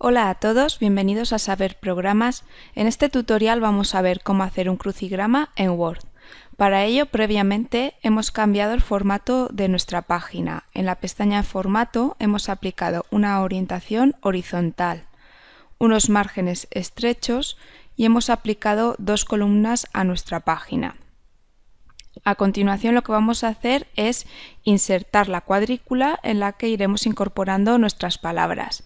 Hola a todos, bienvenidos a Saber Programas. En este tutorial vamos a ver cómo hacer un crucigrama en Word. Para ello, previamente hemos cambiado el formato de nuestra página. En la pestaña Formato hemos aplicado una orientación horizontal, unos márgenes estrechos y hemos aplicado dos columnas a nuestra página. A continuación lo que vamos a hacer es insertar la cuadrícula en la que iremos incorporando nuestras palabras.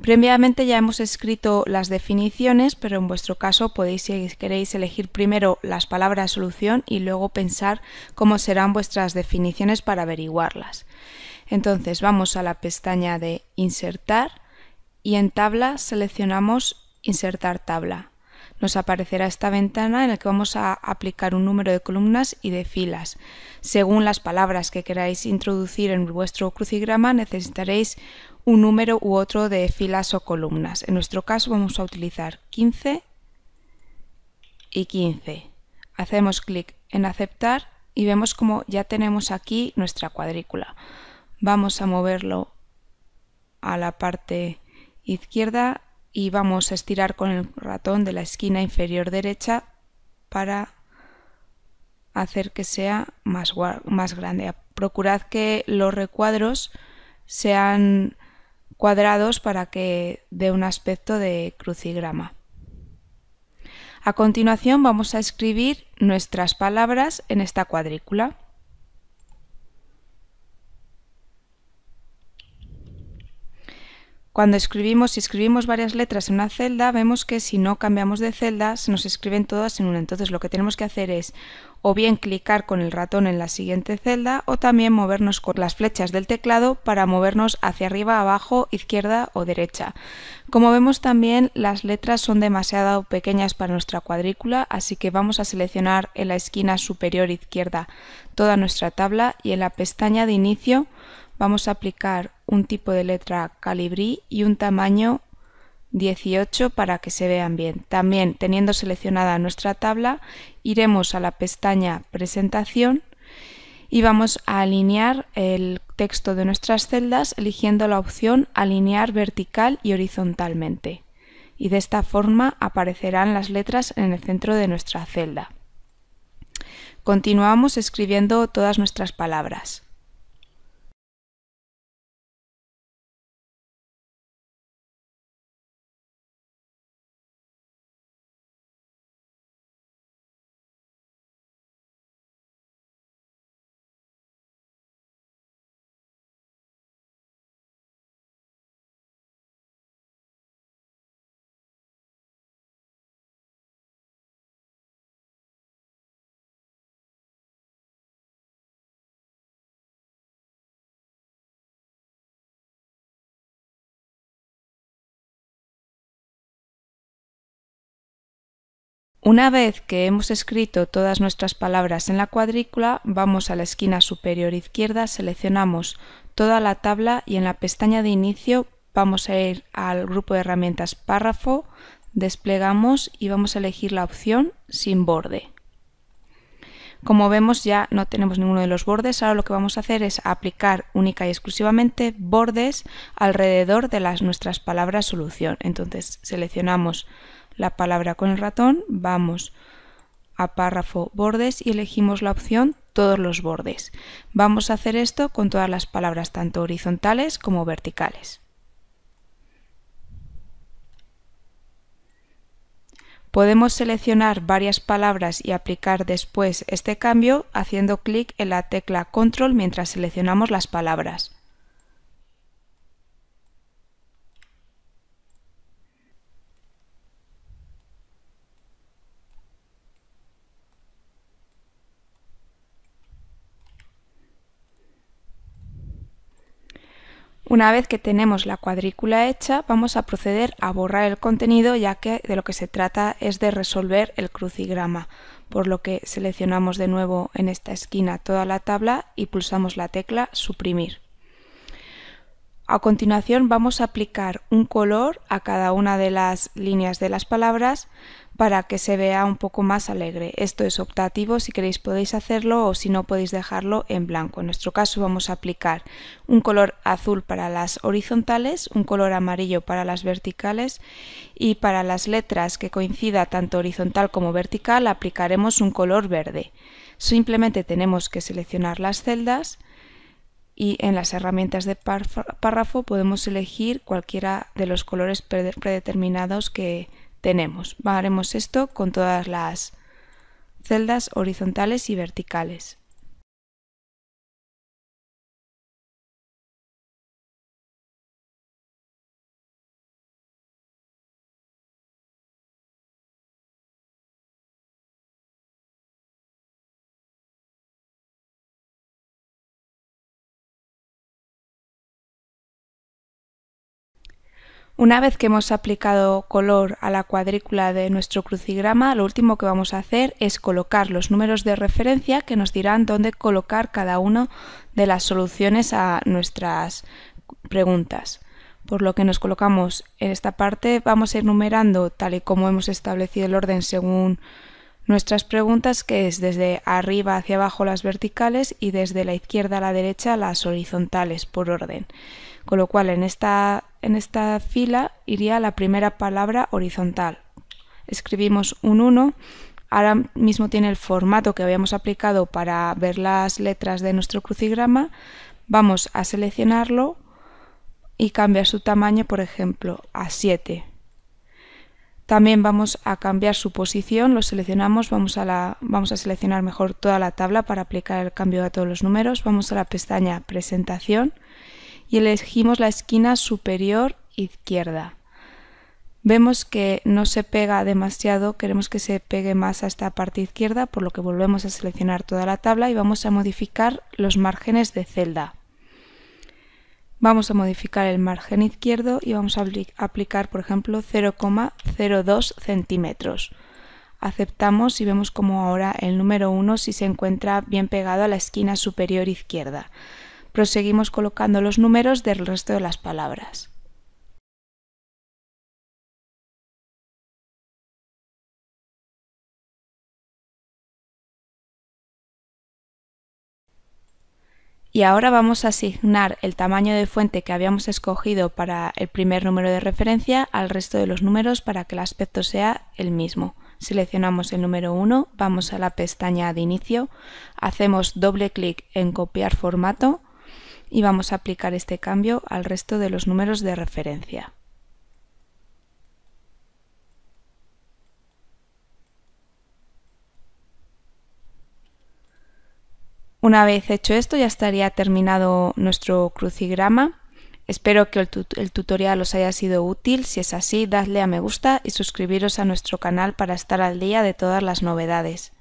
Previamente ya hemos escrito las definiciones, pero en vuestro caso podéis, si queréis, elegir primero las palabras solución y luego pensar cómo serán vuestras definiciones para averiguarlas. Entonces vamos a la pestaña de insertar y en tabla seleccionamos insertar tabla nos aparecerá esta ventana en la que vamos a aplicar un número de columnas y de filas. Según las palabras que queráis introducir en vuestro crucigrama necesitaréis un número u otro de filas o columnas. En nuestro caso vamos a utilizar 15 y 15. Hacemos clic en aceptar y vemos como ya tenemos aquí nuestra cuadrícula. Vamos a moverlo a la parte izquierda y vamos a estirar con el ratón de la esquina inferior derecha para hacer que sea más, más grande. Procurad que los recuadros sean cuadrados para que dé un aspecto de crucigrama. A continuación vamos a escribir nuestras palabras en esta cuadrícula. Cuando escribimos, si escribimos varias letras en una celda, vemos que si no cambiamos de celda, se nos escriben todas en una. Entonces lo que tenemos que hacer es o bien clicar con el ratón en la siguiente celda o también movernos con las flechas del teclado para movernos hacia arriba, abajo, izquierda o derecha. Como vemos también las letras son demasiado pequeñas para nuestra cuadrícula, así que vamos a seleccionar en la esquina superior izquierda toda nuestra tabla y en la pestaña de inicio vamos a aplicar un tipo de letra calibrí y un tamaño 18 para que se vean bien. También teniendo seleccionada nuestra tabla iremos a la pestaña presentación y vamos a alinear el texto de nuestras celdas eligiendo la opción alinear vertical y horizontalmente y de esta forma aparecerán las letras en el centro de nuestra celda. Continuamos escribiendo todas nuestras palabras. Una vez que hemos escrito todas nuestras palabras en la cuadrícula, vamos a la esquina superior izquierda, seleccionamos toda la tabla y en la pestaña de inicio vamos a ir al grupo de herramientas párrafo, desplegamos y vamos a elegir la opción sin borde. Como vemos ya no tenemos ninguno de los bordes, ahora lo que vamos a hacer es aplicar única y exclusivamente bordes alrededor de las, nuestras palabras solución. Entonces seleccionamos la palabra con el ratón, vamos a párrafo bordes y elegimos la opción todos los bordes. Vamos a hacer esto con todas las palabras tanto horizontales como verticales. Podemos seleccionar varias palabras y aplicar después este cambio haciendo clic en la tecla control mientras seleccionamos las palabras. Una vez que tenemos la cuadrícula hecha, vamos a proceder a borrar el contenido ya que de lo que se trata es de resolver el crucigrama, por lo que seleccionamos de nuevo en esta esquina toda la tabla y pulsamos la tecla suprimir. A continuación vamos a aplicar un color a cada una de las líneas de las palabras para que se vea un poco más alegre. Esto es optativo, si queréis podéis hacerlo o si no podéis dejarlo en blanco. En nuestro caso vamos a aplicar un color azul para las horizontales, un color amarillo para las verticales y para las letras que coincida tanto horizontal como vertical aplicaremos un color verde. Simplemente tenemos que seleccionar las celdas y en las herramientas de párrafo podemos elegir cualquiera de los colores predeterminados que tenemos. Haremos esto con todas las celdas horizontales y verticales. Una vez que hemos aplicado color a la cuadrícula de nuestro crucigrama, lo último que vamos a hacer es colocar los números de referencia que nos dirán dónde colocar cada una de las soluciones a nuestras preguntas. Por lo que nos colocamos en esta parte, vamos a ir numerando tal y como hemos establecido el orden según nuestras preguntas, que es desde arriba hacia abajo las verticales y desde la izquierda a la derecha las horizontales por orden. Con lo cual en esta en esta fila iría la primera palabra horizontal. Escribimos un 1. Ahora mismo tiene el formato que habíamos aplicado para ver las letras de nuestro crucigrama. Vamos a seleccionarlo y cambiar su tamaño, por ejemplo, a 7. También vamos a cambiar su posición, lo seleccionamos, vamos a, vamos a, seleccionar mejor toda la tabla para aplicar el cambio a todos los números, vamos a la pestaña Presentación y elegimos la esquina superior izquierda. Vemos que no se pega demasiado, queremos que se pegue más a esta parte izquierda, por lo que volvemos a seleccionar toda la tabla y vamos a modificar los márgenes de celda. Vamos a modificar el margen izquierdo y vamos a aplicar, por ejemplo, 0,02 centímetros. Aceptamos y vemos como ahora el número 1 si se encuentra bien pegado a la esquina superior izquierda proseguimos colocando los números del resto de las palabras. Y ahora vamos a asignar el tamaño de fuente que habíamos escogido para el primer número de referencia al resto de los números para que el aspecto sea el mismo. Seleccionamos el número 1, vamos a la pestaña de inicio, hacemos doble clic en copiar formato y vamos a aplicar este cambio al resto de los números de referencia. Una vez hecho esto ya estaría terminado nuestro crucigrama. Espero que el, tutorial os haya sido útil. Si es así, dadle a me gusta y suscribiros a nuestro canal para estar al día de todas las novedades.